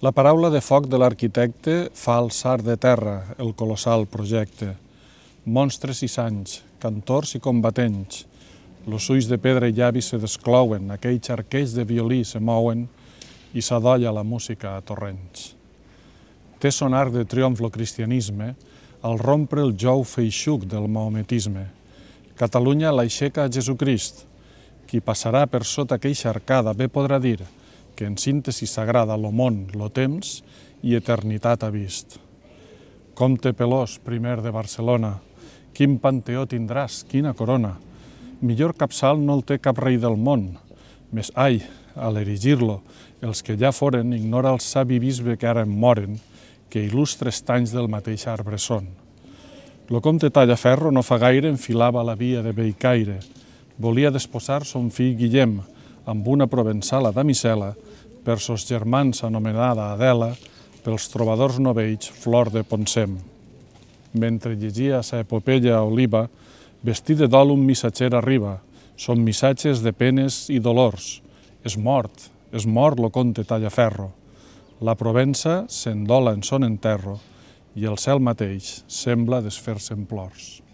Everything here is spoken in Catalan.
La paraula de foc de l'arquitecte fa alçar de terra el colossal projecte. Monstres i sanys, cantors i combatents, los ulls de pedra i llavis se desclouen, aquells arquells de violí se mouen i s'adolla la música a torrents. Té sonar de triomf lo cristianisme al rompre el jou feixuc del maometisme. Catalunya l'aixeca a Jesucrist, qui passarà per sota aquella arcada bé podrà dir que en síntesi sagrada lo món, lo temps i eternitat ha vist. Comte Pelós, primer de Barcelona, quin panteó tindràs, quina corona. Millor capçal no el té cap rei del món, més ai, a l'erigir-lo, els que ja foren ignora el savi bisbe que ara em moren, que il·lustres tanys del mateix arbre són. Lo comte Tallaferro no fa gaire enfilava la via de Beicaire. Volia desposar son fill Guillem amb una provençala damisela per sos germans anomenada Adela, pels trobadors novells Flor de Ponsem. Mentre llegia sa epopeia Oliva, de d'ol un missatger arriba. Són missatges de penes i dolors. És mort, és mort lo conte Tallaferro. La Provença s'endola en son enterro i el cel mateix sembla desfer-se en plors.